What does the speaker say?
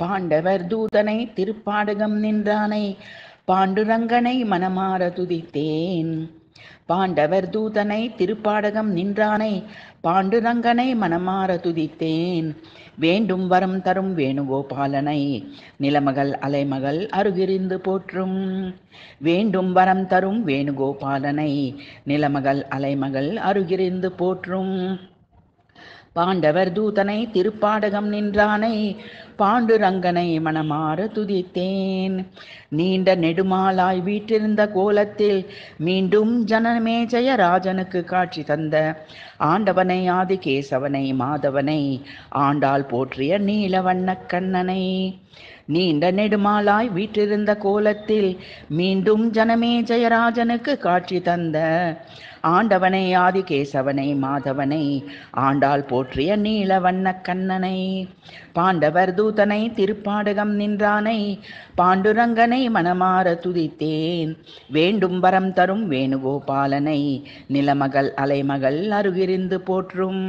பாண்டவர் தூதனை திருப்பாடகம் நின்றானை பாண்டுரங்கனை மனமாற துதித்தேன் பாண்டவர் தூதனை திருப்பாடகம் நின்றானை பாண்டுரங்கனை மனமாற துதித்தேன் வேண்டும் வரம் தரும் வேணுகோபாலனை நிலமகள் அலைமகள் அருகிருந்து போற்றும் வேண்டும் வரம் தரும் வேணுகோபாலனை நிலமகள் அலைமகள் அருகிருந்து போற்றும் பாண்டவர் தூதனை திருப்பாடகம் நின்றானை பாண்டுரங்கனை மனமாற துதித்தேன் நீண்ட நெடுமாலாய் வீற்றிருந்த கோலத்தில் மீண்டும் ஜனமே ராஜனுக்கு காட்சி தந்த ஆண்டவனை ஆதி கேசவனை மாதவனை ஆண்டாள் போற்றிய நீல கண்ணனை நீண்ட நெடுமாலாய் வீற்றிருந்த கோலத்தில் மீண்டும் ஜனமே ஜெயராஜனுக்கு காட்சி தந்த ஆண்டவனை ஆதிகேசவனை மாதவனை ஆண்டாள் போற்றிய நீல வண்ண கண்ணனை பாண்டவர் தூதனை திருப்பாடகம் நின்றானை பாண்டுரங்கனை மனமாற துதித்தேன் வேண்டும் வரம் தரும் வேணுகோபாலனை நிலமகள் அலைமகள் அருகிருந்து போற்றும்